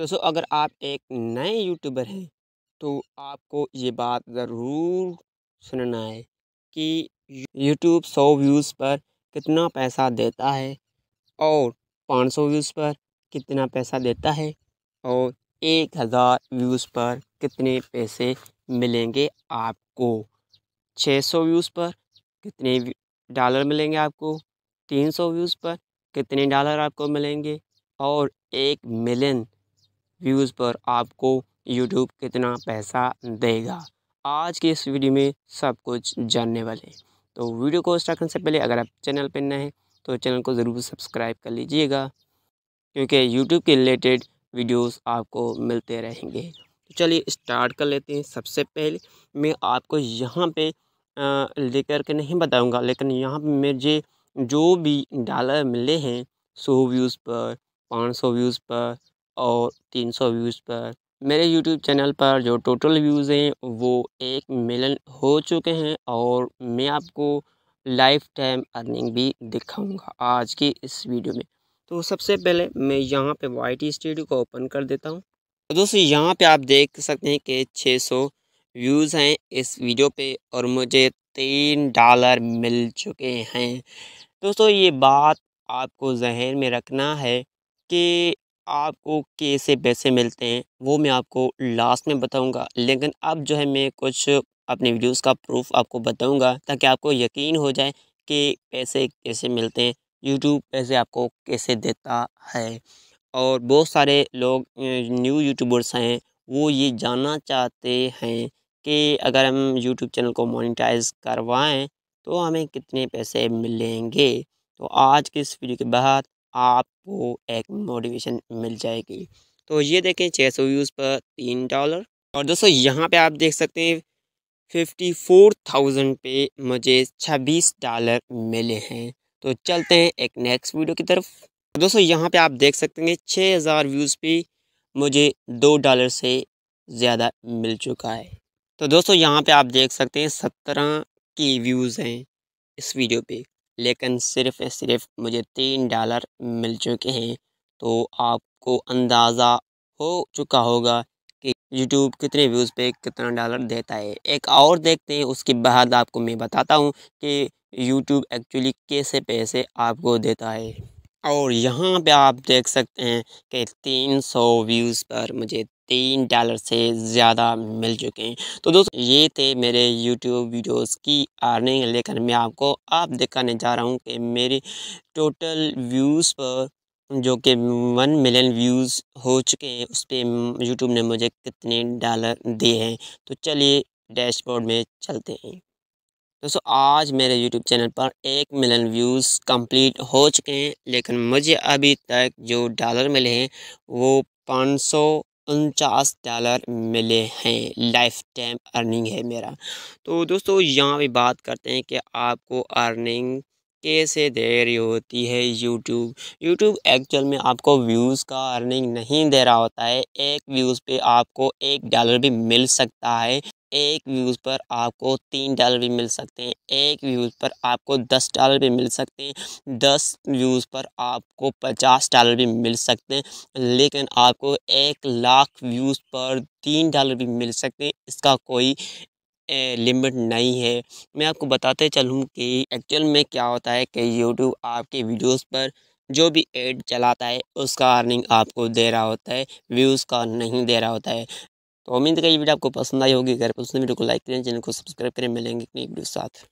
दोस्तों अगर आप एक नए यूट्यूबर हैं तो आपको ये बात ज़रूर सुनना है कि यूट्यूब सौ व्यूज़ पर कितना पैसा देता है और पाँच सौ व्यूज़ पर कितना पैसा देता है और एक हज़ार व्यूज़ पर कितने पैसे मिलेंगे आपको छः सौ व्यूज़ पर कितने डॉलर मिलेंगे आपको तीन सौ व्यूज़ पर कितने डॉलर आपको मिलेंगे और एक मिलियन व्यूज़ पर आपको यूट्यूब कितना पैसा देगा आज के इस वीडियो में सब कुछ जानने वाले हैं तो वीडियो को स्टार्ट करने से पहले अगर आप चैनल पर नए हैं तो चैनल को ज़रूर सब्सक्राइब कर लीजिएगा क्योंकि यूट्यूब के रिलेटेड वीडियोस आपको मिलते रहेंगे तो चलिए स्टार्ट कर लेते हैं सबसे पहले मैं आपको यहाँ पे लेकर के नहीं बताऊँगा लेकिन यहाँ पर मुझे जो भी डॉलर मिले हैं सौ व्यूज़ पर पाँच सौ व्यूज़ पर और तीन सौ व्यूज़ पर मेरे यूट्यूब चैनल पर जो टोटल व्यूज़ हैं वो एक मिलन हो चुके हैं और मैं आपको लाइफ टाइम अर्निंग भी दिखाऊंगा आज की इस वीडियो में तो सबसे पहले मैं यहाँ पे टी स्टूडियो को ओपन कर देता हूँ तो दोस्तों यहाँ पे आप देख सकते हैं कि 600 व्यूज़ हैं इस वीडियो पे और मुझे तीन डॉलर मिल चुके हैं दोस्तों ये बात आपको जहन में रखना है कि आपको कैसे पैसे मिलते हैं वो मैं आपको लास्ट में बताऊंगा लेकिन अब जो है मैं कुछ अपने वीडियोस का प्रूफ आपको बताऊंगा ताकि आपको यकीन हो जाए कि पैसे कैसे मिलते हैं यूट्यूब पैसे आपको कैसे देता है और बहुत सारे लोग न्यू यूट्यूबर्स हैं वो ये जानना चाहते हैं कि अगर हम यूट्यूब चैनल को मोनिटाइज करवाएँ तो हमें कितने पैसे मिलेंगे तो आज के इस वीडियो के बाद आपको एक मोटिवेशन मिल जाएगी तो ये देखें छः सौ व्यूज़ पर तीन डॉलर और दोस्तों यहाँ पे आप देख सकते हैं फिफ्टी फोर थाउजेंड पे मुझे छब्बीस डॉलर मिले हैं तो चलते हैं एक नेक्स्ट वीडियो की तरफ दोस्तों यहाँ पे आप देख सकते हैं छः हज़ार व्यूज़ पे मुझे दो डॉलर से ज़्यादा मिल चुका है तो दोस्तों यहाँ पर आप देख सकते हैं सत्रह के व्यूज़ हैं इस वीडियो पर लेकिन सिर्फ़ सिर्फ़ मुझे तीन डालर मिल चुके हैं तो आपको अंदाज़ा हो चुका होगा कि यूट्यूब कितने व्यूज़ पे कितना डॉलर देता है एक और देखते हैं उसके बाद आपको मैं बताता हूँ कि यूट्यूब एक्चुअली कैसे पैसे आपको देता है और यहाँ पे आप देख सकते हैं कि 300 व्यूज़ पर मुझे तीन डॉलर से ज़्यादा मिल चुके हैं तो दोस्तों ये थे मेरे यूट्यूब वीडियोस की अर्निंग लेकर मैं आपको आप दिखाने जा रहा हूँ कि मेरे टोटल व्यूज़ पर जो कि वन मिलियन व्यूज़ हो चुके हैं उस पर यूट्यूब ने मुझे कितने डॉलर दिए हैं तो चलिए डैशबोर्ड में चलते हैं दोस्तों आज मेरे यूट्यूब चैनल पर एक मिलियन व्यूज़ कंप्लीट हो चुके हैं लेकिन मुझे अभी तक जो डॉलर मिले हैं वो पाँच सौ उनचास डॉलर मिले हैं लाइफ टाइम अर्निंग है मेरा तो दोस्तों यहाँ पे बात करते हैं कि आपको अर्निंग कैसे दे रही होती है यूट्यूब यूट्यूब एक्चुअल में आपको व्यूज़ का अर्निंग नहीं दे रहा होता है एक व्यूज़ पे आपको एक डॉलर भी मिल सकता है एक व्यूज़ पर आपको तीन डॉलर भी मिल सकते हैं एक व्यूज़ पर आपको दस डॉलर भी मिल सकते हैं दस व्यूज़ पर आपको पचास डॉलर भी मिल सकते हैं लेकिन आपको एक लाख व्यूज़ पर तीन डॉलर भी मिल सकते हैं इसका कोई लिमिट नहीं है मैं आपको बताते चलूँ कि एक्चुअल में क्या होता है कि यूट्यूब आपके वीडियोस पर जो भी एड चलाता है उसका अर्निंग आपको दे रहा होता है व्यूज़ का नहीं दे रहा होता है तो उम्मीद करिए वीडियो आपको पसंद आई होगी अगर पसंद वीडियो को लाइक करें चैनल को सब्सक्राइब करें मिलेंगे अपनी वीडियो साथ